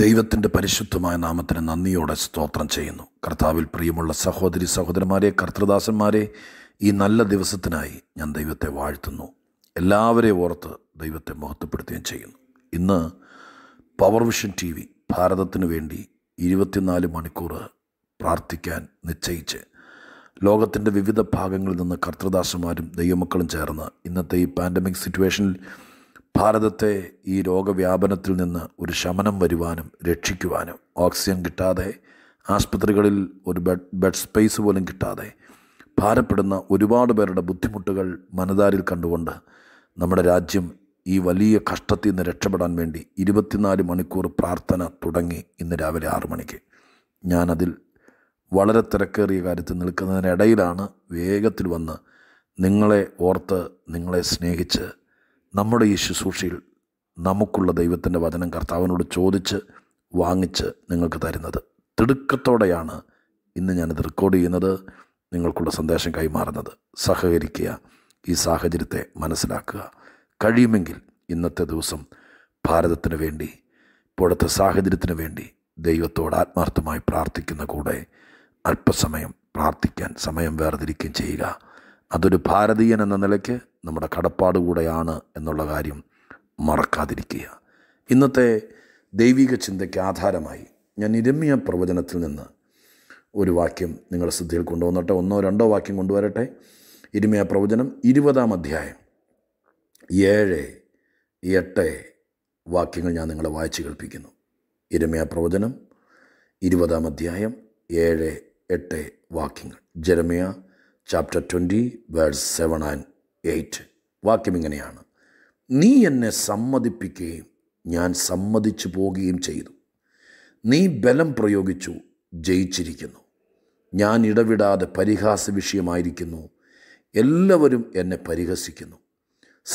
ദൈവത്തിൻ്റെ പരിശുദ്ധമായ നാമത്തിന് നന്ദിയോടെ സ്തോത്രം ചെയ്യുന്നു കർത്താവിൽ പ്രിയമുള്ള സഹോദരി സഹോദരന്മാരെ കർത്തൃദാസന്മാരെ ഈ നല്ല ദിവസത്തിനായി ഞാൻ ദൈവത്തെ വാഴ്ത്തുന്നു എല്ലാവരെയും ഓർത്ത് ദൈവത്തെ മഹത്വപ്പെടുത്തുകയും ചെയ്യുന്നു ഇന്ന് പവർ വിഷൻ ടി വി ഭാരതത്തിനു വേണ്ടി ഇരുപത്തിനാല് മണിക്കൂർ പ്രാർത്ഥിക്കാൻ നിശ്ചയിച്ച് ലോകത്തിൻ്റെ വിവിധ ഭാഗങ്ങളിൽ നിന്ന് കർത്തൃദാസന്മാരും ദൈവമക്കളും ചേർന്ന് ഇന്നത്തെ ഈ പാൻഡമിക് സിറ്റുവേഷനിൽ ഭാരതത്തെ ഈ രോഗവ്യാപനത്തിൽ നിന്ന് ഒരു ശമനം വരുവാനും രക്ഷിക്കുവാനും ഓക്സിജൻ കിട്ടാതെ ആസ്പത്രികളിൽ ഒരു ബെഡ് ബെഡ് സ്പേസ് പോലും കിട്ടാതെ ഭാരപ്പെടുന്ന ഒരുപാട് പേരുടെ ബുദ്ധിമുട്ടുകൾ മനതാരിൽ കണ്ടുകൊണ്ട് നമ്മുടെ രാജ്യം ഈ വലിയ കഷ്ടത്തിൽ നിന്ന് രക്ഷപ്പെടാൻ വേണ്ടി ഇരുപത്തിനാല് മണിക്കൂർ പ്രാർത്ഥന തുടങ്ങി ഇന്ന് രാവിലെ ആറു മണിക്ക് ഞാനതിൽ വളരെ തിരക്കേറിയ കാര്യത്തിൽ നിൽക്കുന്നതിനിടയിലാണ് വേഗത്തിൽ വന്ന് നിങ്ങളെ ഓർത്ത് നിങ്ങളെ സ്നേഹിച്ച് നമ്മുടെ ഈ ശുശ്രൂഷയിൽ നമുക്കുള്ള ദൈവത്തിൻ്റെ വചനം കർത്താവിനോട് ചോദിച്ച് വാങ്ങിച്ച് നിങ്ങൾക്ക് തരുന്നത് തിടുക്കത്തോടെയാണ് ഇന്ന് ഞാനിത് റെക്കോർഡ് ചെയ്യുന്നത് നിങ്ങൾക്കുള്ള സന്ദേശം കൈമാറുന്നത് സഹകരിക്കുക ഈ സാഹചര്യത്തെ മനസ്സിലാക്കുക കഴിയുമെങ്കിൽ ഇന്നത്തെ ദിവസം ഭാരതത്തിന് വേണ്ടി ഇപ്പോഴത്തെ സാഹചര്യത്തിന് വേണ്ടി ദൈവത്തോട് ആത്മാർത്ഥമായി പ്രാർത്ഥിക്കുന്ന കൂടെ അല്പസമയം പ്രാർത്ഥിക്കാൻ സമയം വേർതിരിക്കുകയും ചെയ്യുക അതൊരു ഭാരതീയൻ എന്ന നിലയ്ക്ക് നമ്മുടെ കടപ്പാട് കൂടെയാണ് എന്നുള്ള കാര്യം മറക്കാതിരിക്കുക ഇന്നത്തെ ദൈവിക ചിന്തയ്ക്ക് ആധാരമായി ഞാൻ നിരമ്യ പ്രവചനത്തിൽ നിന്ന് ഒരു വാക്യം നിങ്ങൾ ശ്രദ്ധയിൽ കൊണ്ടുവന്നട്ടെ ഒന്നോ രണ്ടോ വാക്യം കൊണ്ടുവരട്ടെ ഇരുമയ പ്രവചനം ഇരുപതാം അധ്യായം ഏഴ് എട്ട് വാക്യങ്ങൾ ഞാൻ നിങ്ങളെ വായിച്ചു കേൾപ്പിക്കുന്നു ഇരുമയ പ്രവചനം ഇരുപതാം അധ്യായം ഏഴ് എട്ട് വാക്യങ്ങൾ Jeremiah chapter twenty verse seven and eight വാക്യം ഇങ്ങനെയാണ് നീ എന്നെ സമ്മതിപ്പിക്കുകയും ഞാൻ സമ്മതിച്ചു പോകുകയും ചെയ്തു നീ ബലം പ്രയോഗിച്ചു ജയിച്ചിരിക്കുന്നു ഞാൻ ഇടവിടാതെ പരിഹാസ വിഷയമായിരിക്കുന്നു എല്ലാവരും എന്നെ പരിഹസിക്കുന്നു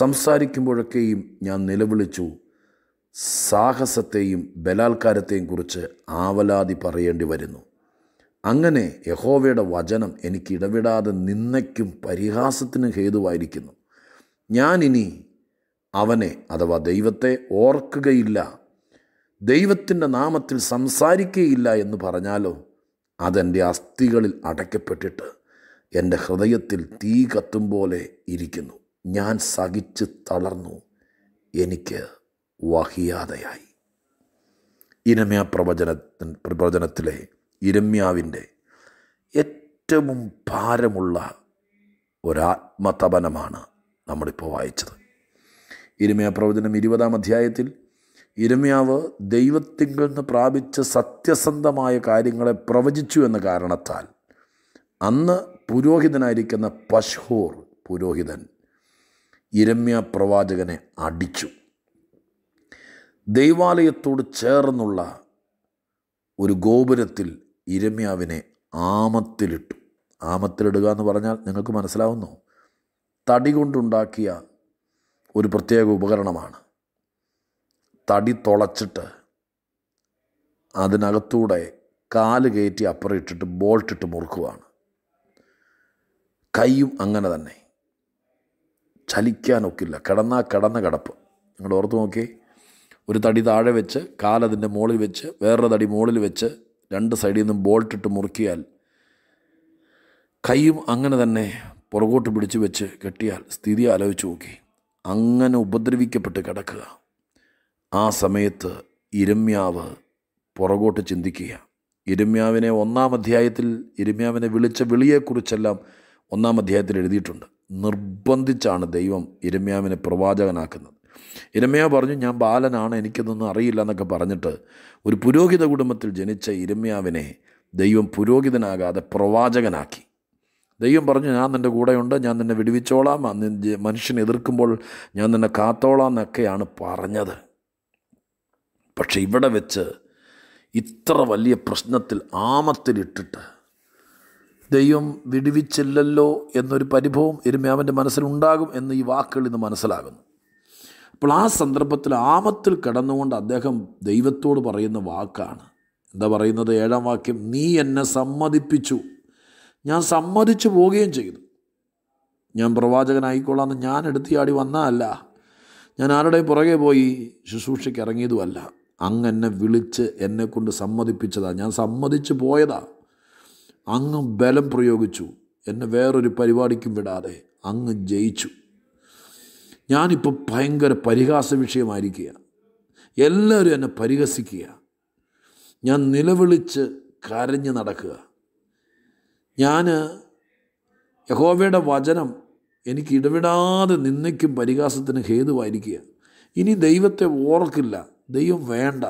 സംസാരിക്കുമ്പോഴൊക്കെയും ഞാൻ നിലവിളിച്ചു സാഹസത്തെയും ബലാത്കാരത്തെയും കുറിച്ച് ആവലാതി പറയേണ്ടി വരുന്നു അങ്ങനെ യഹോവയുടെ വചനം എനിക്ക് ഇടവിടാതെ നിന്നയ്ക്കും പരിഹാസത്തിനും ഹേതുവായിരിക്കുന്നു ഇനി അവനെ അഥവാ ദൈവത്തെ ഓർക്കുകയില്ല ദൈവത്തിൻ്റെ നാമത്തിൽ സംസാരിക്കുകയില്ല എന്ന് പറഞ്ഞാലോ അതെൻ്റെ അസ്ഥികളിൽ അടയ്ക്കപ്പെട്ടിട്ട് എൻ്റെ ഹൃദയത്തിൽ തീ കത്തും പോലെ ഇരിക്കുന്നു ഞാൻ സഹിച്ച് തളർന്നു എനിക്ക് വഹിയാതയായി ഇനമയ പ്രവചന പ്രവചനത്തിലെ ഇരമ്യാവിൻ്റെ ഏറ്റവും ഭാരമുള്ള ഒരാത്മതപനമാണ് നമ്മളിപ്പോൾ വായിച്ചത് ഇരമ്യാ പ്രവചനം ഇരുപതാം അധ്യായത്തിൽ ഇരമ്യാവ് ദൈവത്തിൽ നിന്ന് പ്രാപിച്ച സത്യസന്ധമായ കാര്യങ്ങളെ പ്രവചിച്ചു എന്ന കാരണത്താൽ അന്ന് പുരോഹിതനായിരിക്കുന്ന പശ്ഹൂർ പുരോഹിതൻ ഇരമ്യ പ്രവാചകനെ അടിച്ചു ദൈവാലയത്തോട് ചേർന്നുള്ള ഒരു ഗോപുരത്തിൽ ഇരമ്യാവിനെ ആമത്തിലിട്ടു ആമത്തിലിടുക എന്ന് പറഞ്ഞാൽ നിങ്ങൾക്ക് മനസ്സിലാവുന്നു തടി കൊണ്ടുണ്ടാക്കിയ ഒരു പ്രത്യേക ഉപകരണമാണ് തടി തുളച്ചിട്ട് അതിനകത്തൂടെ കാല് കയറ്റി അപ്പുറം ഇട്ടിട്ട് ബോൾട്ടിട്ട് മുറുക്കുവാണ് കൈയും അങ്ങനെ തന്നെ ചലിക്കാനൊക്കില്ല കിടന്നാൽ കിടന്ന കിടപ്പ് നിങ്ങൾ ഓർത്ത് നോക്കി ഒരു തടി താഴെ വെച്ച് കാലതിൻ്റെ മുകളിൽ വെച്ച് വേറൊരു തടി മുകളിൽ വെച്ച് രണ്ട് സൈഡിൽ നിന്നും ബോൾട്ടിട്ട് മുറുക്കിയാൽ കൈയും അങ്ങനെ തന്നെ പുറകോട്ട് പിടിച്ചു വെച്ച് കെട്ടിയാൽ സ്ഥിതി ആലോചിച്ച് നോക്കി അങ്ങനെ ഉപദ്രവിക്കപ്പെട്ട് കിടക്കുക ആ സമയത്ത് ഇരമ്യാവ് പുറകോട്ട് ചിന്തിക്കുക ഇരമ്യാവിനെ ഒന്നാം അധ്യായത്തിൽ ഇരമ്യാവിനെ വിളിച്ച വിളിയെക്കുറിച്ചെല്ലാം ഒന്നാം അധ്യായത്തിൽ എഴുതിയിട്ടുണ്ട് നിർബന്ധിച്ചാണ് ദൈവം ഇരമ്യാവിനെ പ്രവാചകനാക്കുന്നത് ഇരമ്യ പറഞ്ഞു ഞാൻ ബാലനാണ് എനിക്കതൊന്നും അറിയില്ല എന്നൊക്കെ പറഞ്ഞിട്ട് ഒരു പുരോഹിത കുടുംബത്തിൽ ജനിച്ച ഇരമ്യാവിനെ ദൈവം പുരോഹിതനാകാതെ പ്രവാചകനാക്കി ദൈവം പറഞ്ഞു ഞാൻ നിൻ്റെ കൂടെയുണ്ട് ഞാൻ നിന്നെ വിടുവിച്ചോളാം മനുഷ്യനെ എതിർക്കുമ്പോൾ ഞാൻ നിന്നെ കാത്തോളാം എന്നൊക്കെയാണ് പറഞ്ഞത് പക്ഷെ ഇവിടെ വെച്ച് ഇത്ര വലിയ പ്രശ്നത്തിൽ ആമത്തിലിട്ടിട്ട് ദൈവം വിടുവിച്ചില്ലല്ലോ എന്നൊരു പരിഭവം എരുമയാവൻ്റെ മനസ്സിലുണ്ടാകും എന്ന് ഈ വാക്കുകളിൽ നിന്ന് മനസ്സിലാകുന്നു അപ്പോൾ ആ സന്ദർഭത്തിൽ ആപത്തിൽ കിടന്നുകൊണ്ട് അദ്ദേഹം ദൈവത്തോട് പറയുന്ന വാക്കാണ് എന്താ പറയുന്നത് ഏഴാം വാക്യം നീ എന്നെ സമ്മതിപ്പിച്ചു ഞാൻ സമ്മതിച്ചു പോവുകയും ചെയ്തു ഞാൻ എന്ന് ഞാൻ എടുത്തിയാടി വന്നതല്ല ഞാൻ ആരുടെ പുറകെ പോയി ശുശ്രൂഷയ്ക്ക് ഇറങ്ങിയതുമല്ല അങ്ങ് എന്നെ വിളിച്ച് എന്നെക്കൊണ്ട് സമ്മതിപ്പിച്ചതാ ഞാൻ സമ്മതിച്ചു പോയതാ അങ്ങ് ബലം പ്രയോഗിച്ചു എന്നെ വേറൊരു പരിപാടിക്കും വിടാതെ അങ്ങ് ജയിച്ചു ഞാനിപ്പോൾ ഭയങ്കര പരിഹാസ വിഷയമായിരിക്കുക എല്ലാവരും എന്നെ പരിഹസിക്കുക ഞാൻ നിലവിളിച്ച് കരഞ്ഞ് നടക്കുക ഞാൻ യഹോവയുടെ വചനം എനിക്ക് ഇടവിടാതെ നിന്നയ്ക്കും പരിഹാസത്തിന് ഹേതുവായിരിക്കുക ഇനി ദൈവത്തെ ഓർക്കില്ല ദൈവം വേണ്ട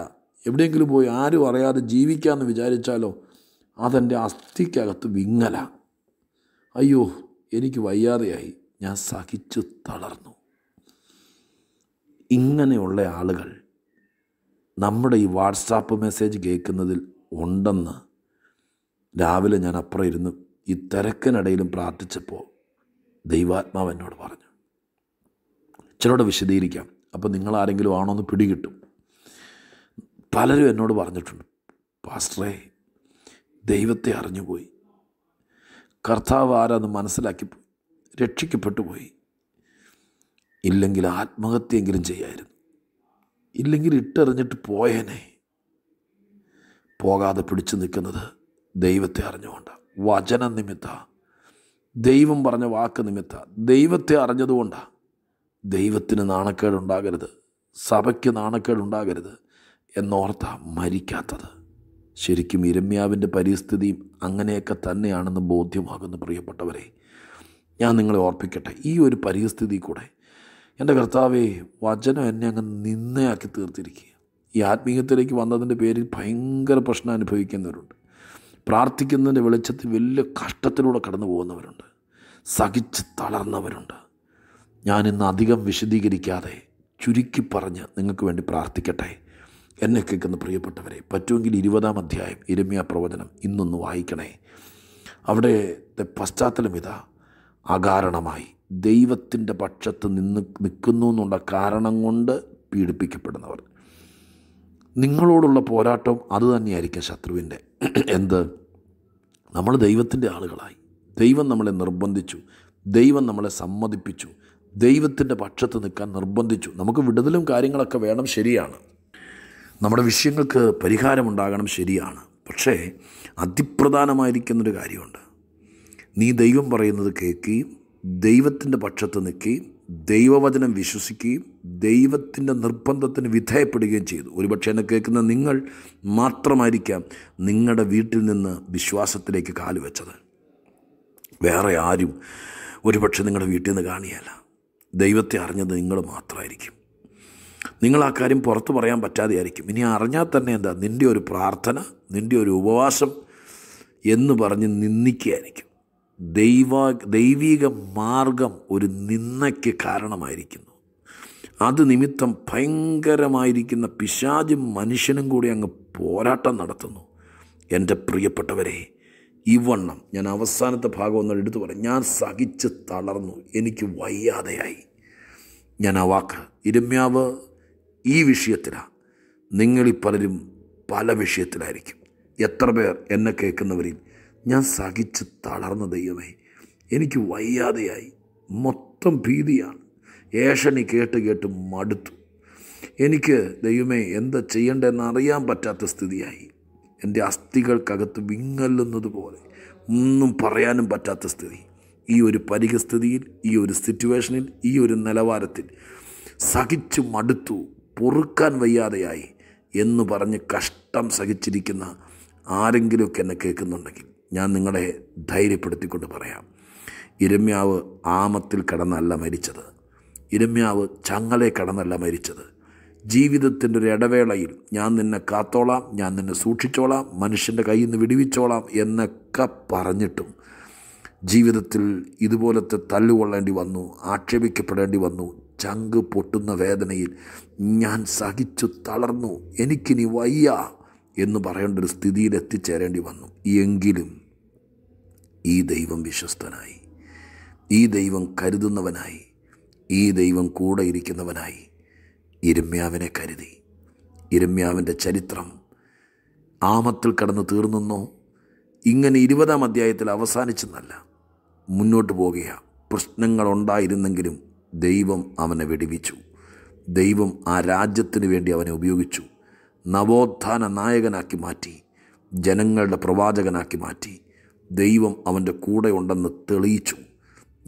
എവിടെയെങ്കിലും പോയി ആരും അറിയാതെ ജീവിക്കാമെന്ന് വിചാരിച്ചാലോ അതെൻ്റെ അസ്ഥിക്കകത്ത് വിങ്ങല അയ്യോ എനിക്ക് വയ്യാതെയായി ഞാൻ സഹിച്ചു തളർന്നു ഇങ്ങനെയുള്ള ആളുകൾ നമ്മുടെ ഈ വാട്സാപ്പ് മെസ്സേജ് കേൾക്കുന്നതിൽ ഉണ്ടെന്ന് രാവിലെ ഞാൻ അപ്പുറം ഇരുന്ന് ഈ തിരക്കിനിടയിലും പ്രാർത്ഥിച്ചപ്പോൾ ദൈവാത്മാവ് എന്നോട് പറഞ്ഞു ചിലരോട് വിശദീകരിക്കാം അപ്പോൾ നിങ്ങൾ ആരെങ്കിലും ആണോ എന്ന് പിടികിട്ടും പലരും എന്നോട് പറഞ്ഞിട്ടുണ്ട് പാസ്റ്ററേ ദൈവത്തെ അറിഞ്ഞുപോയി കർത്താവ് ആരാന്ന് മനസ്സിലാക്കി രക്ഷിക്കപ്പെട്ടു പോയി ഇല്ലെങ്കിൽ ആത്മഹത്യയെങ്കിലും ചെയ്യായിരുന്നു ഇല്ലെങ്കിൽ ഇട്ടറിഞ്ഞിട്ട് പോയേനെ പോകാതെ പിടിച്ചു നിൽക്കുന്നത് ദൈവത്തെ അറിഞ്ഞുകൊണ്ടാണ് വചന നിമിത്ത ദൈവം പറഞ്ഞ വാക്ക് നിമിത്ത ദൈവത്തെ അറിഞ്ഞതുകൊണ്ടാണ് ദൈവത്തിന് നാണക്കേടുണ്ടാകരുത് സഭയ്ക്ക് നാണക്കേടുണ്ടാകരുത് എന്നോർത്ത മരിക്കാത്തത് ശരിക്കും ഇരമ്യാവിൻ്റെ പരിസ്ഥിതിയും അങ്ങനെയൊക്കെ തന്നെയാണെന്ന് ബോധ്യമാകുന്നു പ്രിയപ്പെട്ടവരെ ഞാൻ നിങ്ങളെ ഓർപ്പിക്കട്ടെ ഈ ഒരു പരിസ്ഥിതി കൂടെ എൻ്റെ കർത്താവേ വചനം എന്നെ അങ്ങ് നിന്നയാക്കി തീർത്തിരിക്കുക ഈ ആത്മീയത്തിലേക്ക് വന്നതിൻ്റെ പേരിൽ ഭയങ്കര പ്രശ്നം അനുഭവിക്കുന്നവരുണ്ട് പ്രാർത്ഥിക്കുന്നതിൻ്റെ വെളിച്ചത്തിൽ വലിയ കഷ്ടത്തിലൂടെ കടന്നു പോകുന്നവരുണ്ട് സഹിച്ച് തളർന്നവരുണ്ട് ഞാനിന്ന് അധികം വിശദീകരിക്കാതെ ചുരുക്കി പറഞ്ഞ് നിങ്ങൾക്ക് വേണ്ടി പ്രാർത്ഥിക്കട്ടെ എന്നെ കേൾക്കുന്ന പ്രിയപ്പെട്ടവരെ പറ്റുമെങ്കിൽ ഇരുപതാം അധ്യായം ഇരമ്യ പ്രവചനം ഇന്നൊന്ന് വായിക്കണേ അവിടെ പശ്ചാത്തലം ഇതാ അകാരണമായി ദൈവത്തിൻ്റെ പക്ഷത്ത് നിന്ന് നിൽക്കുന്നു എന്നുള്ള കാരണം കൊണ്ട് പീഡിപ്പിക്കപ്പെടുന്നവർ നിങ്ങളോടുള്ള പോരാട്ടം അതുതന്നെയായിരിക്കും ശത്രുവിൻ്റെ എന്ത് നമ്മൾ ദൈവത്തിൻ്റെ ആളുകളായി ദൈവം നമ്മളെ നിർബന്ധിച്ചു ദൈവം നമ്മളെ സമ്മതിപ്പിച്ചു ദൈവത്തിൻ്റെ പക്ഷത്ത് നിൽക്കാൻ നിർബന്ധിച്ചു നമുക്ക് വിടുതലും കാര്യങ്ങളൊക്കെ വേണം ശരിയാണ് നമ്മുടെ വിഷയങ്ങൾക്ക് പരിഹാരമുണ്ടാകണം ശരിയാണ് പക്ഷേ അതിപ്രധാനമായിരിക്കുന്നൊരു കാര്യമുണ്ട് നീ ദൈവം പറയുന്നത് കേൾക്കുകയും ദൈവത്തിൻ്റെ പക്ഷത്ത് നിൽക്കുകയും ദൈവവചനം വിശ്വസിക്കുകയും ദൈവത്തിൻ്റെ നിർബന്ധത്തിന് വിധേയപ്പെടുകയും ചെയ്തു ഒരുപക്ഷെ എന്നെ കേൾക്കുന്ന നിങ്ങൾ മാത്രമായിരിക്കാം നിങ്ങളുടെ വീട്ടിൽ നിന്ന് വിശ്വാസത്തിലേക്ക് കാലുവെച്ചത് വേറെ ആരും ഒരുപക്ഷെ നിങ്ങളുടെ വീട്ടിൽ നിന്ന് കാണിയല്ല ദൈവത്തെ അറിഞ്ഞത് നിങ്ങൾ മാത്രമായിരിക്കും നിങ്ങൾ ആ കാര്യം പുറത്ത് പറയാൻ ആയിരിക്കും ഇനി അറിഞ്ഞാൽ തന്നെ എന്താ നിൻ്റെ ഒരു പ്രാർത്ഥന നിൻ്റെ ഒരു ഉപവാസം എന്ന് പറഞ്ഞ് നിന്ദിക്കുകയായിരിക്കും ദൈവ ദൈവിക മാർഗം ഒരു നിന്നയ്ക്ക് കാരണമായിരിക്കുന്നു അത് നിമിത്തം ഭയങ്കരമായിരിക്കുന്ന പിശാചും മനുഷ്യനും കൂടി അങ്ങ് പോരാട്ടം നടത്തുന്നു എൻ്റെ പ്രിയപ്പെട്ടവരെ ഇവണ്ണം ഞാൻ അവസാനത്തെ ഭാഗം ഒന്ന് എടുത്തു പറയാം ഞാൻ സഹിച്ച് തളർന്നു എനിക്ക് വയ്യാതെയായി ഞാൻ ആ വാക്ക് ഇരമ്യാവ് ഈ വിഷയത്തിലാണ് നിങ്ങളിൽ പലരും പല വിഷയത്തിലായിരിക്കും എത്ര പേർ എന്നെ കേൾക്കുന്നവരിൽ ഞാൻ സഹിച്ച് തളർന്ന ദൈവമേ എനിക്ക് വയ്യാതെയായി മൊത്തം ഭീതിയാണ് ഏഷണി കേട്ട് കേട്ട് മടുത്തു എനിക്ക് ദൈവമേ എന്താ ചെയ്യേണ്ടതെന്ന് അറിയാൻ പറ്റാത്ത സ്ഥിതിയായി എൻ്റെ അസ്ഥികൾക്കകത്ത് വിങ്ങല്ലുന്നത് പോലെ ഒന്നും പറയാനും പറ്റാത്ത സ്ഥിതി ഈ ഒരു പരികസ്ഥിതിയിൽ ഈ ഒരു സിറ്റുവേഷനിൽ ഈ ഒരു നിലവാരത്തിൽ സഹിച്ച് മടുത്തു പൊറുക്കാൻ വയ്യാതെയായി എന്ന് പറഞ്ഞ് കഷ്ടം സഹിച്ചിരിക്കുന്ന ആരെങ്കിലുമൊക്കെ എന്നെ കേൾക്കുന്നുണ്ടെങ്കിൽ ഞാൻ നിങ്ങളെ ധൈര്യപ്പെടുത്തിക്കൊണ്ട് പറയാം ഇരമ്യാവ് ആമത്തിൽ കടന്നല്ല മരിച്ചത് ഇരമ്യാവ് ചങ്ങലെ കടന്നല്ല മരിച്ചത് ജീവിതത്തിൻ്റെ ഒരു ഇടവേളയിൽ ഞാൻ നിന്നെ കാത്തോളാം ഞാൻ നിന്നെ സൂക്ഷിച്ചോളാം മനുഷ്യൻ്റെ കയ്യിൽ നിന്ന് വിടുവിച്ചോളാം എന്നൊക്കെ പറഞ്ഞിട്ടും ജീവിതത്തിൽ ഇതുപോലത്തെ തല്ലുകൊള്ളേണ്ടി വന്നു ആക്ഷേപിക്കപ്പെടേണ്ടി വന്നു ചങ്ക് പൊട്ടുന്ന വേദനയിൽ ഞാൻ സഹിച്ചു തളർന്നു എനിക്കിനി വയ്യ എന്ന് പറയേണ്ട ഒരു സ്ഥിതിയിൽ എത്തിച്ചേരേണ്ടി വന്നു എങ്കിലും ഈ ദൈവം വിശ്വസ്തനായി ഈ ദൈവം കരുതുന്നവനായി ഈ ദൈവം കൂടെ ഇരിക്കുന്നവനായി ഇരമ്യാവിനെ കരുതി ഇരമ്യാവിൻ്റെ ചരിത്രം ആമത്തിൽ കടന്നു തീർന്നെന്നോ ഇങ്ങനെ ഇരുപതാം അധ്യായത്തിൽ അവസാനിച്ചെന്നല്ല മുന്നോട്ട് പോകുക പ്രശ്നങ്ങളുണ്ടായിരുന്നെങ്കിലും ദൈവം അവനെ വെടിവിച്ചു ദൈവം ആ രാജ്യത്തിന് വേണ്ടി അവനെ ഉപയോഗിച്ചു നവോത്ഥാന നായകനാക്കി മാറ്റി ജനങ്ങളുടെ പ്രവാചകനാക്കി മാറ്റി ദൈവം അവൻ്റെ കൂടെ ഉണ്ടെന്ന് തെളിയിച്ചു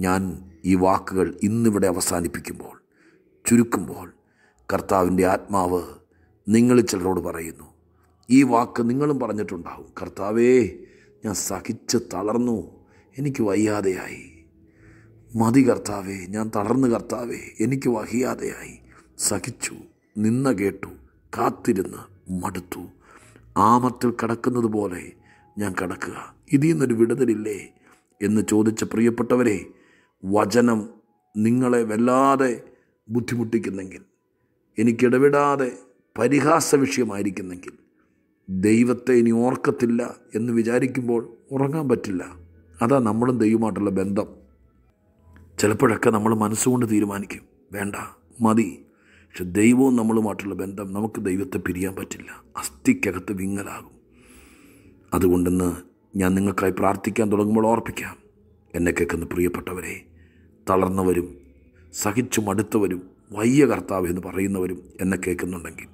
ഞാൻ ഈ വാക്കുകൾ ഇന്നിവിടെ അവസാനിപ്പിക്കുമ്പോൾ ചുരുക്കുമ്പോൾ കർത്താവിൻ്റെ ആത്മാവ് നിങ്ങളിൽ ചിലരോട് പറയുന്നു ഈ വാക്ക് നിങ്ങളും പറഞ്ഞിട്ടുണ്ടാവും കർത്താവേ ഞാൻ സഹിച്ച് തളർന്നു എനിക്ക് വയ്യാതെയായി മതി കർത്താവേ ഞാൻ തളർന്നു കർത്താവേ എനിക്ക് വഹിയാതെയായി സഹിച്ചു നിന്ന കേട്ടു കാത്തിരുന്ന് മടുത്തു ആമത്തിൽ കടക്കുന്നത് പോലെ ഞാൻ കടക്കുക ഇതിൽ നിന്നൊരു വിടുതലില്ലേ എന്ന് ചോദിച്ച പ്രിയപ്പെട്ടവരെ വചനം നിങ്ങളെ വല്ലാതെ ബുദ്ധിമുട്ടിക്കുന്നെങ്കിൽ എനിക്കിടവിടാതെ പരിഹാസ വിഷയമായിരിക്കുന്നെങ്കിൽ ദൈവത്തെ ഇനി ഓർക്കത്തില്ല എന്ന് വിചാരിക്കുമ്പോൾ ഉറങ്ങാൻ പറ്റില്ല അതാ നമ്മളും ദൈവമായിട്ടുള്ള ബന്ധം ചിലപ്പോഴൊക്കെ നമ്മൾ മനസ്സുകൊണ്ട് തീരുമാനിക്കും വേണ്ട മതി പക്ഷെ ദൈവവും നമ്മളുമായിട്ടുള്ള ബന്ധം നമുക്ക് ദൈവത്തെ പിരിയാൻ പറ്റില്ല അസ്ഥിക്കകത്ത് വിങ്ങലാകും അതുകൊണ്ടെന്ന് ഞാൻ നിങ്ങൾക്കായി പ്രാർത്ഥിക്കാൻ തുടങ്ങുമ്പോൾ ഓർപ്പിക്കാം എന്നെ കേൾക്കുന്ന പ്രിയപ്പെട്ടവരെ തളർന്നവരും സഹിച്ചു മടുത്തവരും വയ്യ കർത്താവ് എന്ന് പറയുന്നവരും എന്നെ കേൾക്കുന്നുണ്ടെങ്കിൽ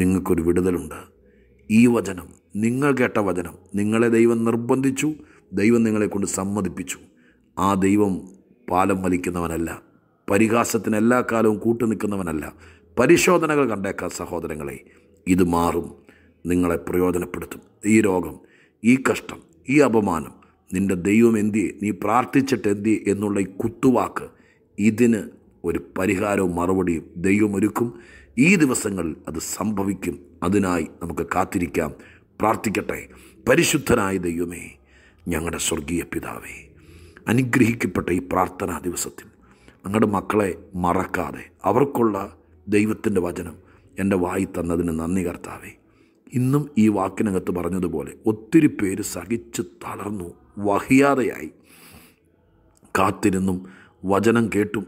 നിങ്ങൾക്കൊരു വിടുതലുണ്ട് ഈ വചനം നിങ്ങൾ കേട്ട വചനം നിങ്ങളെ ദൈവം നിർബന്ധിച്ചു ദൈവം നിങ്ങളെക്കൊണ്ട് സമ്മതിപ്പിച്ചു ആ ദൈവം പാലം വലിക്കുന്നവനല്ല പരിഹാസത്തിന് എല്ലാ കാലവും കൂട്ടു നിൽക്കുന്നവനല്ല പരിശോധനകൾ കണ്ടേക്കാം സഹോദരങ്ങളെ ഇത് മാറും നിങ്ങളെ പ്രയോജനപ്പെടുത്തും ഈ രോഗം ഈ കഷ്ടം ഈ അപമാനം നിൻ്റെ ദൈവം എന്തിയെ നീ പ്രാർത്ഥിച്ചിട്ട് എന്തിയെ എന്നുള്ള ഈ കുത്തുവാക്ക് ഇതിന് ഒരു പരിഹാരവും മറുപടിയും ദൈവം ഒരുക്കും ഈ ദിവസങ്ങളിൽ അത് സംഭവിക്കും അതിനായി നമുക്ക് കാത്തിരിക്കാം പ്രാർത്ഥിക്കട്ടെ പരിശുദ്ധനായ ദൈവമേ ഞങ്ങളുടെ സ്വർഗീയ പിതാവേ അനുഗ്രഹിക്കപ്പെട്ട ഈ പ്രാർത്ഥനാ ദിവസത്തിൽ നിങ്ങളുടെ മക്കളെ മറക്കാതെ അവർക്കുള്ള ദൈവത്തിൻ്റെ വചനം എൻ്റെ വായി തന്നതിന് നന്ദി കർത്താവേ ഇന്നും ഈ വാക്കിനകത്ത് പറഞ്ഞതുപോലെ ഒത്തിരി പേര് സഹിച്ച് തളർന്നു വഹിയാതെയായി കാത്തിരുന്നും വചനം കേട്ടും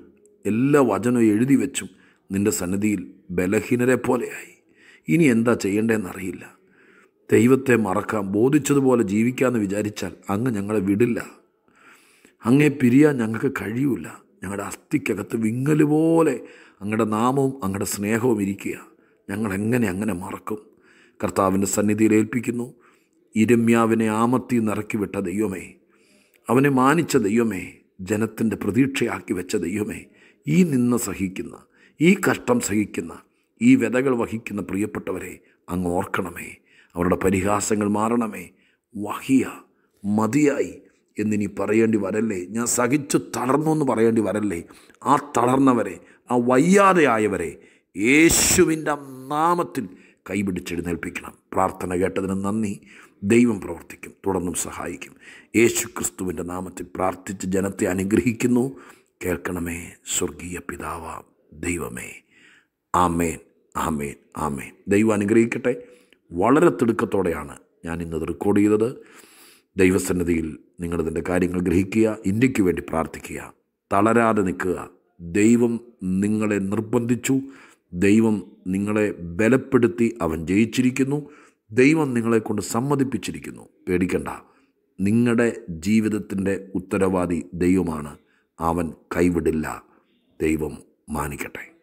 എല്ലാ വചനവും എഴുതി വെച്ചും നിൻ്റെ സന്നിധിയിൽ ബലഹീനരെ പോലെയായി ഇനി എന്താ ചെയ്യേണ്ടതെന്നറിയില്ല ദൈവത്തെ മറക്കാം ബോധിച്ചതുപോലെ ജീവിക്കാമെന്ന് വിചാരിച്ചാൽ അങ്ങ് ഞങ്ങളെ വിടില്ല അങ്ങേ പിരിയാൻ ഞങ്ങൾക്ക് കഴിയൂല ഞങ്ങളുടെ അസ്ഥിക്കകത്ത് വിങ്ങൽ പോലെ അങ്ങയുടെ നാമവും അങ്ങയുടെ സ്നേഹവും ഇരിക്കുക ഞങ്ങളെങ്ങനെ അങ്ങനെ മറക്കും കർത്താവിൻ്റെ സന്നിധിയിൽ ഏൽപ്പിക്കുന്നു ഇരമ്യാവിനെ ആമത്തി നിറക്കി വിട്ട ദൈവമേ അവനെ മാനിച്ച ദൈവമേ ജനത്തിൻ്റെ പ്രതീക്ഷയാക്കി വെച്ച ദൈവമേ ഈ നിന്ന് സഹിക്കുന്ന ഈ കഷ്ടം സഹിക്കുന്ന ഈ വ്യതകൾ വഹിക്കുന്ന പ്രിയപ്പെട്ടവരെ അങ്ങ് ഓർക്കണമേ അവരുടെ പരിഹാസങ്ങൾ മാറണമേ വഹിയ മതിയായി എന്നിനി പറയേണ്ടി വരല്ലേ ഞാൻ സഹിച്ചു തളർന്നു എന്ന് പറയേണ്ടി വരല്ലേ ആ തളർന്നവരെ ആ വയ്യാതെയായവരെ യേശുവിൻ്റെ നാമത്തിൽ കൈപിടിച്ചെഴുന്നേൽപ്പിക്കണം പ്രാർത്ഥന കേട്ടതിന് നന്ദി ദൈവം പ്രവർത്തിക്കും തുടർന്നും സഹായിക്കും യേശു ക്രിസ്തുവിൻ്റെ നാമത്തിൽ പ്രാർത്ഥിച്ച് ജനത്തെ അനുഗ്രഹിക്കുന്നു കേൾക്കണമേ സ്വർഗീയ പിതാവ ദൈവമേ ആമേൻ ആമേൻ ആമേൻ ദൈവം അനുഗ്രഹിക്കട്ടെ വളരെ തിടുക്കത്തോടെയാണ് ഞാൻ ഇന്നത് റെക്കോർഡ് ചെയ്തത് ദൈവസന്നിധിയിൽ നിങ്ങളിതിൻ്റെ കാര്യങ്ങൾ ഗ്രഹിക്കുക ഇന്ത്യക്ക് വേണ്ടി പ്രാർത്ഥിക്കുക തളരാതെ നിൽക്കുക ദൈവം നിങ്ങളെ നിർബന്ധിച്ചു ദൈവം നിങ്ങളെ ബലപ്പെടുത്തി അവൻ ജയിച്ചിരിക്കുന്നു ദൈവം നിങ്ങളെ കൊണ്ട് സമ്മതിപ്പിച്ചിരിക്കുന്നു പേടിക്കണ്ട നിങ്ങളുടെ ജീവിതത്തിൻ്റെ ഉത്തരവാദി ദൈവമാണ് അവൻ കൈവിടില്ല ദൈവം മാനിക്കട്ടെ